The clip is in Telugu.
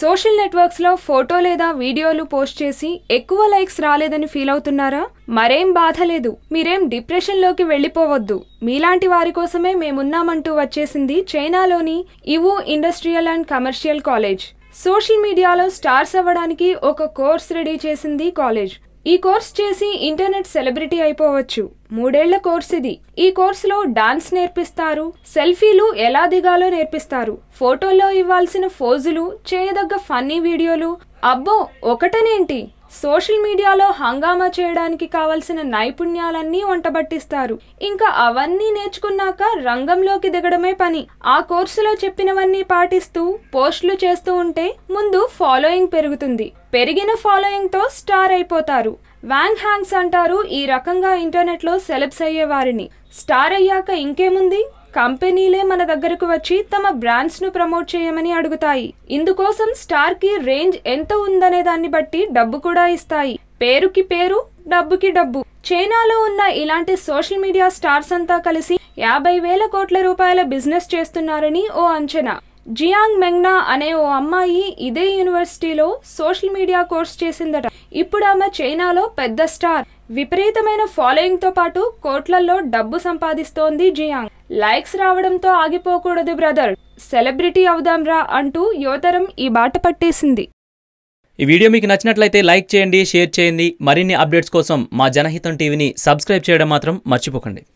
సోషల్ నెట్వర్క్స్లో ఫోటో లేదా వీడియోలు పోస్ట్ చేసి ఎక్కువ లైక్స్ రాలేదని ఫీల్ అవుతున్నారా మరేం బాధ లేదు మీరేం డిప్రెషన్లోకి వెళ్ళిపోవద్దు మీలాంటి వారి కోసమే మేమున్నామంటూ వచ్చేసింది చైనాలోని Yiwu industrial and commercial college social మీడియాలో స్టార్స్ అవ్వడానికి ఒక కోర్స్ రెడీ చేసింది కాలేజ్ ఈ కోర్స్ చేసి ఇంటర్నెట్ సెలబ్రిటీ అయిపోవచ్చు మూడేళ్ల కోర్స్ ఇది ఈ కోర్సులో డాన్స్ నేర్పిస్తారు సెల్ఫీలు ఎలా దిగాలో నేర్పిస్తారు ఫోటోల్లో ఇవ్వాల్సిన ఫోజులు చేయదగ్గ ఫన్నీ వీడియోలు అబ్బో ఒకటనేంటి సోషల్ మీడియాలో హంగామా చేయడానికి కావలసిన నైపుణ్యాలన్నీ వంటబట్టిస్తారు ఇంకా అవన్నీ నేర్చుకున్నాక రంగంలోకి దిగడమే పని ఆ కోర్సులో చెప్పినవన్నీ పాటిస్తూ పోస్టులు చేస్తూ ఉంటే ముందు ఫాలోయింగ్ పెరుగుతుంది పెరిగిన ఫాలోయింగ్తో స్టార్ అయిపోతారు వ్యాంగ్ హ్యాంగ్స్ అంటారు ఈ రకంగా ఇంటర్నెట్లో సెలబ్స్ అయ్యేవారిని స్టార్ అయ్యాక ఇంకేముంది కంపెనీలే మన దగ్గరకు వచ్చి తమ బ్రాండ్స్ను ప్రమోట్ చేయమని అడుగుతాయి ఇందుకోసం స్టార్ కి రేంజ్ ఎంత ఉందనే దాన్ని బట్టి డబ్బు కూడా ఇస్తాయి పేరుకి పేరు డబ్బుకి డబ్బు చైనాలో ఉన్న ఇలాంటి సోషల్ మీడియా స్టార్స్ అంతా కలిసి యాభై వేల కోట్ల రూపాయల బిజినెస్ చేస్తున్నారని ఓ అంచనా జియాంగ్ మెంగ్నా అనే ఓ అమ్మాయి ఇదే యూనివర్సిటీలో సోషల్ మీడియా కోర్స్ చేసిందట ఇప్పుడు ఆమె చైనాలో పెద్ద స్టార్ విపరీతమైన ఫాలోయింగ్తో పాటు కోట్లల్లో డబ్బు సంపాదిస్తోంది జియాంగ్ లైక్స్ రావడంతో ఆగిపోకూడదు బ్రదర్ సెలబ్రిటీ అవుదాంరా అంటూ యువతరం ఈ బాట పట్టేసింది ఈ వీడియో మీకు నచ్చినట్లయితే లైక్ చేయండి షేర్ చేయండి మరిన్ని అప్డేట్స్ కోసం మా జనహితం టీవీని సబ్స్క్రైబ్ చేయడం మాత్రం మర్చిపోకండి